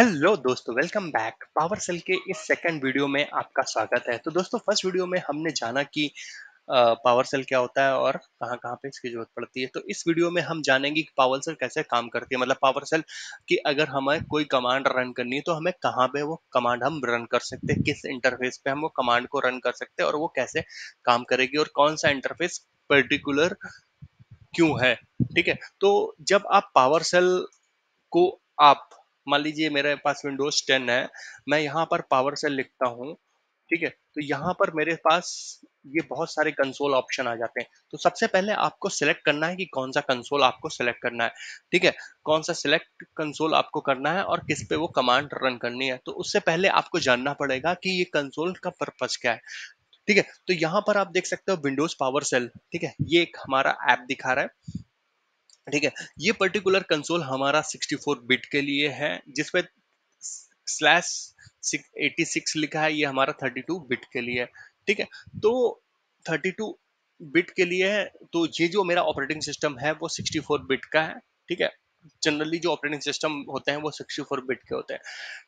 hello दोस्तों welcome back power cell के इस सेकंड वीडियो में आपका स्वागत है तो दोस्तों फर्स्ट वीडियो में हमने जाना कि पावर सेल क्या होता है और कहाँ कहाँ पे इसकी जरूरत पड़ती है तो इस वीडियो में हम जानेंगे कि पावर सेल कैसे काम करती है मतलब पावर सेल की अगर हमें कोई कमांड रन करनी है तो हमें कहाँ पे वो कमांड हम रन कर सकते हैं किस इंटरफेस पे हम वो कमांड को रन कर सकते हैं और वो कैसे काम करेगी और कौन सा इंटरफेस पर्टिकुलर क्यों है ठीक है तो जब आप पावर सेल को आप मान लीजिए मेरे पास विंडोज 10 है मैं यहाँ पर पावर सेल लिखता हूँ ठीक है तो यहाँ पर मेरे पास ये बहुत सारे कंसोल ऑप्शन आ जाते हैं तो सबसे पहले आपको सिलेक्ट करना है कि कौन सा कंसोल आपको सिलेक्ट करना है ठीक है कौन सा सिलेक्ट कंसोल आपको करना है और किस पे वो कमांड रन करनी है तो उससे पहले आपको जानना पड़ेगा कि ये कंसोल का पर्पज क्या है ठीक है तो यहाँ पर आप देख सकते हो विंडोज पावर सेल ठीक है ये एक हमारा ऐप दिखा रहा है ठीक है ये पर्टिकुलर कंसोल हमारा 64 बिट के लिए है जिसपे स्लैश 86 लिखा है ये हमारा 32 बिट के लिए है ठीक है तो 32 बिट के लिए है तो ये जो मेरा ऑपरेटिंग सिस्टम है वो 64 बिट का है ठीक है जनरली जो ऑपरेटिंग सिस्टम होते हैं वो 64 बिट के होते हैं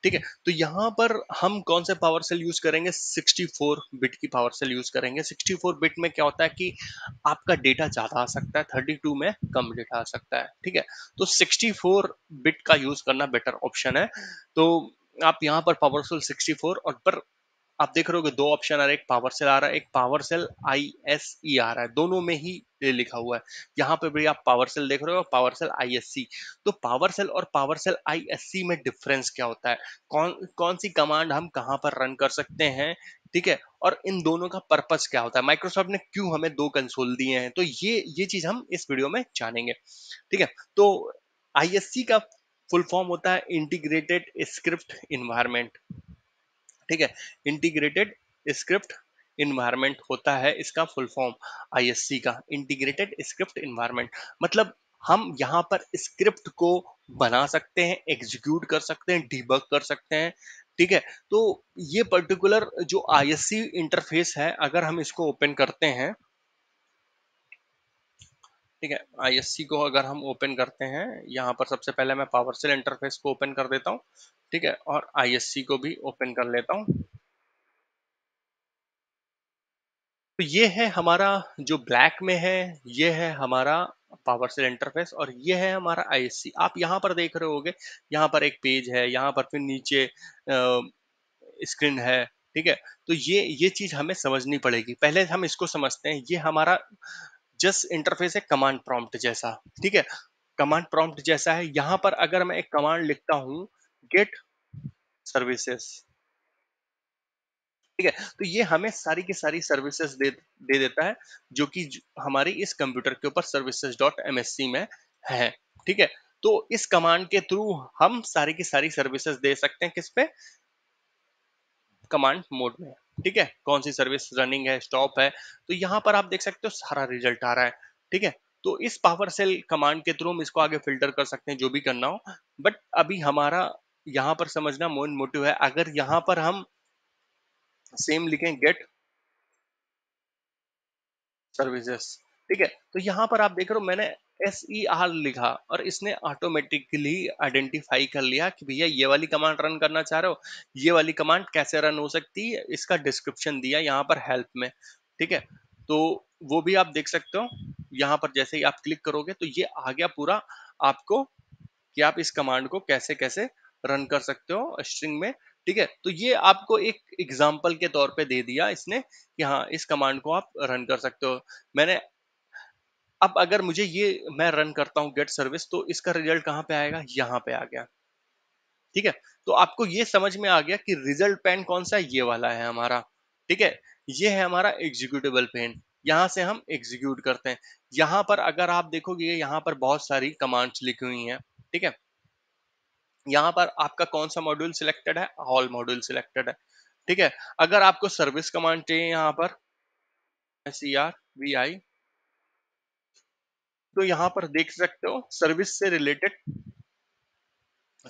ठीक है तो यहाँ पर हम कौन से पावर सेल यूज करेंगे 64 बिट की पावर सेल यूज करेंगे 64 बिट में क्या होता है कि आपका डेटा ज़्यादा आ सकता है 32 में कम डेटा आ सकता है ठीक है तो 64 बिट का यूज करना बेटर ऑप्शन है तो आप यहाँ पर पावर सेल सिक्सटी और पर आप देख रहे हो दो ऑप्शन आ रहे हैं एक पावर सेल आ रहा है एक power shell I S E आ रहा है दोनों में ही लिखा हुआ है यहाँ पे भी आप पावर सेल देख रहे हो पावर सेल आईएससी तो पावर सेल और पावर सेल आईएससी में डिफरेंस क्या होता है कौन कौन सी कमांड हम कहाँ पर रन कर सकते हैं ठीक है और इन दोनों का पर्पस क्या होता है माइक्रोसॉफ्ट ने क्यों हमें दो कंसोल दिए हैं तो ये ये चीज हम इस वीडियो में जानेंगे ठीक है तो आईएससी का फुल फॉर्म होता है इंटीग्रेटेड स्क्रिप्ट इन्वायरमेंट ठीक है इंटीग्रेटेड स्क्रिप्ट इन्वायरमेंट होता है इसका फुल फॉर्म आईएससी का इंटीग्रेटेड स्क्रिप्ट इन्वायरमेंट मतलब हम यहाँ पर स्क्रिप्ट को बना सकते हैं एग्जीक्यूट कर सकते हैं डीबग कर सकते हैं ठीक है तो ये पर्टिकुलर जो आईएससी इंटरफेस है अगर हम इसको ओपन करते हैं ठीक है आईएससी को अगर हम ओपन करते हैं यहाँ पर सबसे पहले मैं पावरसेल इंटरफेस को ओपन कर देता हूँ ठीक है और आईएससी को भी ओपन कर लेता हूँ तो ये है हमारा जो ब्लैक में है ये है हमारा पावर सेल इंटरफेस और ये है हमारा आईएससी आप यहाँ पर देख रहे होगे यहाँ पर एक पेज है यहाँ पर फिर नीचे स्क्रीन है ठीक है तो ये ये चीज हमें समझनी पड़ेगी पहले हम इसको समझते हैं ये हमारा जस्ट इंटरफेस है कमांड प्रॉम्प्ट जैसा ठीक है कमांड प्रॉम्प्ट जैसा है यहाँ पर अगर मैं एक कमांड लिखता हूँ गेट सर्विसेस ठीक है तो ये हमें सारी की सारी सर्विसेज दे दे देता है जो कि हमारी इस कंप्यूटर के ऊपर सर्विसेज डॉट एमएससी में है ठीक है तो इस कमांड के थ्रू हम सारी की सारी सर्विसेज दे सकते हैं किस पे कमांड मोड में ठीक है कौन सी सर्विस रनिंग है स्टॉप है तो यहाँ पर आप देख सकते हो सारा रिजल्ट आ रहा है ठीक है तो इस पावर सेल कमांड के थ्रू हम इसको आगे फिल्टर कर सकते हैं जो भी करना हो बट अभी हमारा यहाँ पर समझना मोन मोटिव है अगर यहाँ पर हम सेम लिखें गेट सर्विसेस ठीक है तो यहां पर आप देख रहे हो मैंने एस ई आर लिखा और इसने ऑटोमेटिकली आइडेंटिफाई कर लिया कि भैया ये वाली कमांड रन करना चाह रहे हो ये वाली कमांड कैसे रन हो सकती है इसका डिस्क्रिप्शन दिया यहाँ पर हेल्प में ठीक है तो वो भी आप देख सकते हो यहाँ पर जैसे ही आप क्लिक करोगे तो ये आ गया पूरा आपको कि आप इस कमांड को कैसे कैसे रन कर सकते हो स्ट्रिंग में ठीक है तो ये आपको एक एग्जाम्पल के तौर पे दे दिया इसने कि हाँ इस कमांड को आप रन कर सकते हो मैंने अब अगर मुझे ये मैं रन करता हूं गेट सर्विस तो इसका रिजल्ट कहाँ पे आएगा यहाँ पे आ गया ठीक है तो आपको ये समझ में आ गया कि रिजल्ट पेन कौन सा ये वाला है हमारा ठीक है ये है हमारा एग्जीक्यूटेबल पेन यहां से हम एग्जीक्यूट करते हैं यहां पर अगर आप देखोगे यहाँ पर बहुत सारी कमांड्स लिखी हुई हैं ठीक है यहाँ पर आपका कौन सा मॉड्यूल सिलेक्टेड है ऑल मॉड्यूल सिलेक्टेड है ठीक है अगर आपको सर्विस कमांड चाहिए यहाँ पर सी आर वी आई तो यहाँ पर देख सकते हो सर्विस से रिलेटेड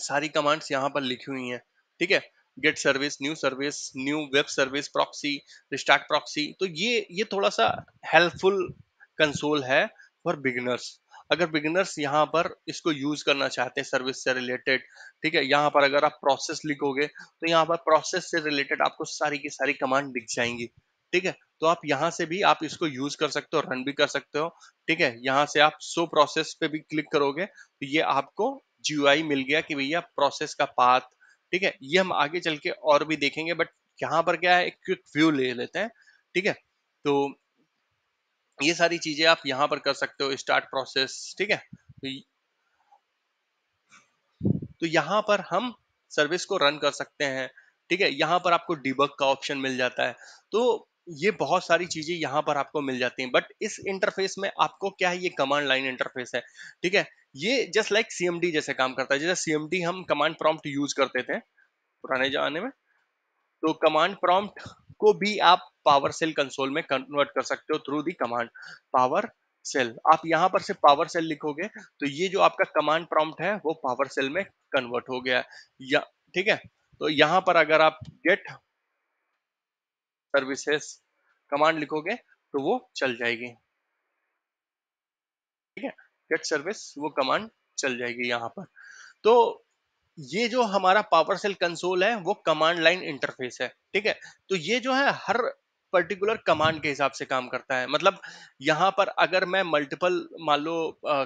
सारी कमांड्स यहाँ पर लिखी हुई हैं ठीक है get service new service new web service proxy restart proxy तो ये ये थोड़ा सा हेल्पफुल कंसोल है फॉर बिगिनर्स अगर बिगिनर्स यहाँ पर इसको यूज करना चाहते हैं सर्विस से रिलेटेड ठीक है यहाँ पर अगर आप प्रोसेस लिखोगे तो यहाँ पर प्रोसेस से रिलेटेड आपको सारी की सारी कमांड दिख जाएंगी ठीक है तो आप यहाँ से भी आप इसको यूज कर सकते हो रन भी कर सकते हो ठीक है यहाँ से आप सो प्रोसेस पे भी क्लिक करोगे तो ये आपको जी मिल गया कि भैया प्रोसेस का पाथ ठीक है ये हम आगे चल के और भी देखेंगे बट यहाँ पर क्या है एक क्विक व्यू ले लेते हैं ठीक है तो ये सारी चीजें आप यहाँ पर कर सकते हो स्टार्ट प्रोसेस ठीक है तो, तो पर हम सर्विस को रन कर सकते हैं ठीक है यहां पर आपको डिबक का ऑप्शन मिल जाता है तो ये बहुत सारी चीजें यहाँ पर आपको मिल जाती हैं बट इस इंटरफेस में आपको क्या है ये कमांड लाइन इंटरफेस है ठीक है ये जस्ट लाइक सीएमडी जैसे काम करता है जैसे सीएमडी हम कमांड प्रॉम्प्ट यूज करते थे पुराने जमाने में तो कमांड प्रॉम्प्ट को भी आप पावर सेल कंसोल में कन्वर्ट कर सकते हो through the command power shell आप यहाँ पर से पावर सेल लिखोगे तो ये जो आपका कमांड प्रॉम्प्ट है वो पावर सेल में कन्वर्ट हो गया या ठीक है तो यहां पर अगर आप गेट सर्विसेस कमांड लिखोगे तो वो चल जाएगी ठीक है गेट सर्विस वो कमांड चल जाएगी यहाँ पर तो ये जो हमारा पावर सेल कंसोल है वो कमांड लाइन इंटरफेस है ठीक है तो ये जो है हर पर्टिकुलर कमांड के हिसाब से काम करता है मतलब यहाँ पर अगर मैं मल्टीपल मान लो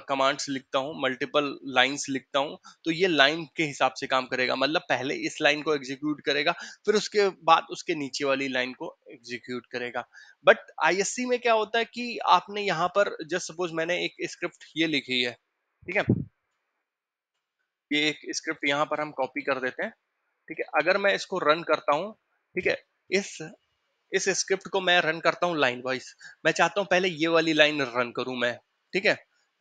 कमांड्स लिखता हूँ मल्टीपल लाइंस लिखता हूँ तो ये लाइन के हिसाब से काम करेगा मतलब पहले इस लाइन को एग्जीक्यूट करेगा फिर उसके बाद उसके नीचे वाली लाइन को एग्जीक्यूट करेगा बट आई में क्या होता है कि आपने यहाँ पर जस्ट सपोज मैंने एक स्क्रिप्ट ये लिखी है ठीक है ये एक स्क्रिप्ट यहाँ पर हम कॉपी कर देते हैं ठीक है अगर मैं इसको रन करता हूँ ठीक है इस इस स्क्रिप्ट को मैं रन करता हूँ लाइन वाइज मैं चाहता हूँ पहले ये वाली लाइन रन करूं मैं ठीक है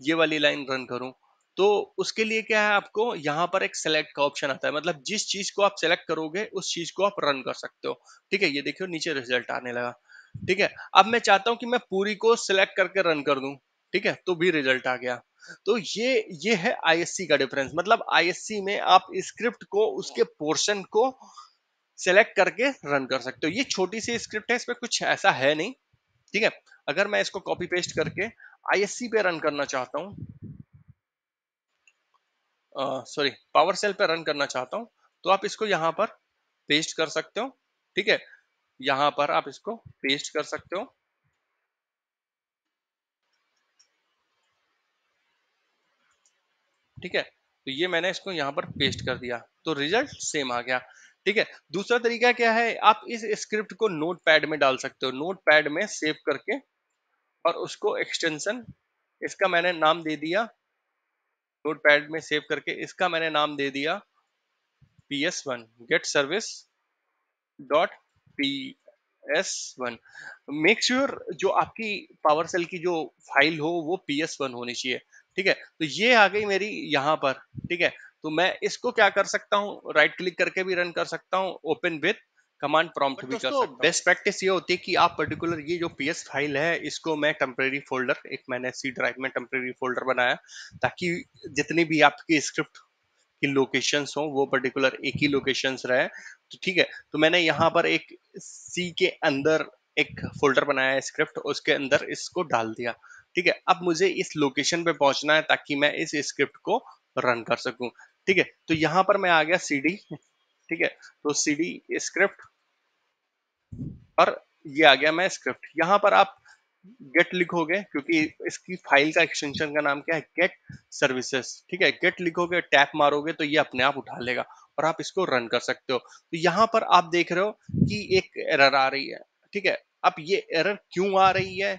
ये वाली लाइन रन करूं तो उसके लिए क्या है आपको यहाँ पर एक सेलेक्ट का ऑप्शन आता है मतलब जिस चीज को आप सेलेक्ट करोगे उस चीज को आप रन कर सकते हो ठीक है ये देखियो नीचे रिजल्ट आने लगा ठीक है अब मैं चाहता हूँ कि मैं पूरी को सिलेक्ट करके रन कर दू ठीक है तो भी रिजल्ट आ गया तो ये ये है आईएससी का डिफरेंस मतलब आईएससी में आप स्क्रिप्ट को उसके पोर्शन को सेलेक्ट करके रन कर सकते हो ये छोटी सी स्क्रिप्ट है इसमें कुछ ऐसा है नहीं ठीक है अगर मैं इसको कॉपी पेस्ट करके आईएससी पे रन करना चाहता हूं सॉरी पावर सेल पे रन करना चाहता हूं तो आप इसको यहां पर पेस्ट कर सकते हो ठीक है यहां पर आप इसको पेस्ट कर सकते हो ठीक है तो ये मैंने इसको यहां पर पेस्ट कर दिया तो रिजल्ट सेम आ गया ठीक है दूसरा तरीका क्या है आप इस स्क्रिप्ट को नोट पैड में डाल सकते हो नोट पैड में सेव करके और उसको एक्सटेंशन इसका मैंने नाम दे दिया नोट पैड में सेव करके इसका मैंने नाम दे दिया P S one get service dot P S one make sure जो आपकी पावर सेल की जो फाइल हो वो पी एस वन होनी चाहिए ठीक है तो ये आ गई मेरी यहां पर ठीक है तो मैं इसको क्या कर सकता हूँ राइट क्लिक करके भी रन कर सकता हूँ ओपन विथ कमांड प्रॉम्प्ट भी कर सकता हूँ बेस्ट प्रैक्टिस ये होती है कि आप पर्टिकुलर ये जो पीएस फाइल है इसको मैं टेम्प्रेरी फोल्डर एक मैंने सी ड्राइव में टेम्प्रेरी फोल्डर बनाया ताकि जितनी भी आपकी स्क्रिप्ट की लोकेशंस हो वो पर्टिकुलर एक ही लोकेशंस रहे तो ठीक है तो मैंने यहाँ पर एक सी के अंदर एक फोल्डर बनाया स्क्रिप्ट उसके अंदर इसको डाल दिया ठीक है अब मुझे इस लोकेशन पे पहुंचना है ताकि मैं इस स्क्रिप्ट को रन कर सकूं ठीक है तो यहां पर मैं आ गया सी डी ठीक है तो सी डी स्क्रिप्ट और ये आ गया मैं स्क्रिप्ट यहां पर आप गेट लिखोगे क्योंकि इसकी फाइल का एक्सटेंशन का नाम क्या है गेट सर्विसेस ठीक है गेट लिखोगे टैप मारोगे तो ये अपने आप उठा लेगा और आप इसको रन कर सकते हो तो यहाँ पर आप देख रहे हो कि एक एरर आ रही है ठीक है अब ये एरर क्यों आ रही है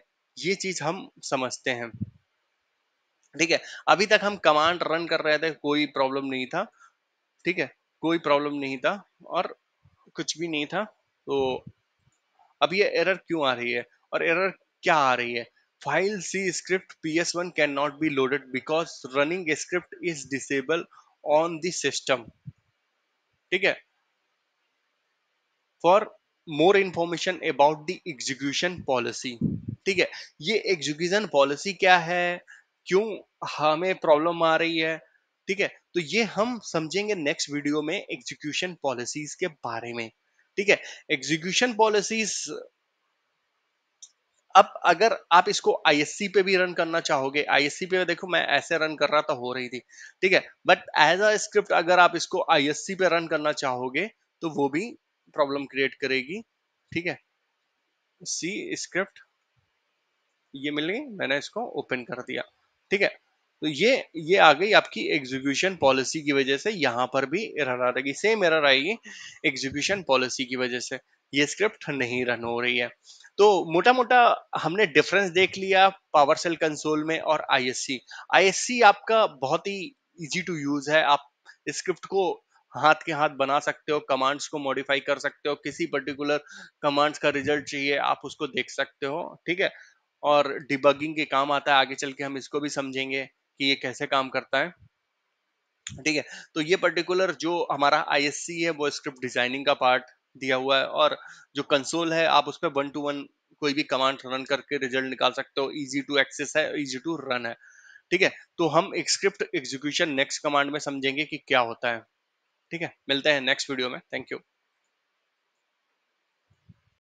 ये चीज हम समझते हैं ठीक है अभी तक हम कमांड रन कर रहे थे कोई प्रॉब्लम नहीं था ठीक है कोई प्रॉब्लम नहीं था और कुछ भी नहीं था तो अब ये एरर क्यों आ रही है और एरर क्या आ रही है file C script P S one can not be loaded because running script is disable on this system ठीक है for more information about the execution policy ठीक है ये एग्जीक्यूशन पॉलिसी क्या है क्यों हमें प्रॉब्लम आ रही है ठीक है तो ये हम समझेंगे नेक्स्ट वीडियो में एग्जीक्यूशन पॉलिसीज के बारे में ठीक है एग्जीक्यूशन पॉलिसीज अब अगर आप इसको आईएससी पे भी रन करना चाहोगे आईएससी पे देखो मैं ऐसे रन कर रहा था हो रही थी ठीक है बट एज अ स्क्रिप्ट अगर आप इसको आईएससी पे रन करना चाहोगे तो वो भी प्रॉब्लम क्रिएट करेगी ठीक है सी स्क्रिप्ट ये मिल गई मैंने इसको ओपन कर दिया ठीक है तो ये ये आ गई आपकी एग्जीक्यूशन पॉलिसी की वजह से यहाँ पर भी एरर आ रही सेम एरर आएगी एग्जीक्यूशन पॉलिसी की वजह से ये स्क्रिप्ट नहीं रन हो रही है तो मोटा मोटा हमने डिफरेंस देख लिया पावर सेल कंसोल में और आईएससी आईएससी आपका बहुत ही इजी टू यूज है आप स्क्रिप्ट को हाथ के हाथ बना सकते हो कमांड्स को मॉडिफाई कर सकते हो किसी पर्टिकुलर कमांड्स का रिजल्ट चाहिए आप उसको देख सकते हो ठीक है और डिबगिंग के काम आता है आगे चल के हम इसको भी समझेंगे कि ये कैसे काम करता है ठीक है तो ये पर्टिकुलर जो हमारा आईएससी है वो स्क्रिप्ट डिजाइनिंग का पार्ट दिया हुआ है और जो कंसोल है आप उस पर वन टू वन कोई भी कमांड रन करके रिजल्ट निकाल सकते हो इजी टू एक्सेस है इजी टू रन है ठीक है तो हम एक स्क्रिप्ट एग्जीक्यूशन नेक्स्ट कमांड में समझेंगे कि क्या होता है ठीक है मिलते हैं नेक्स्ट वीडियो में थैंक यू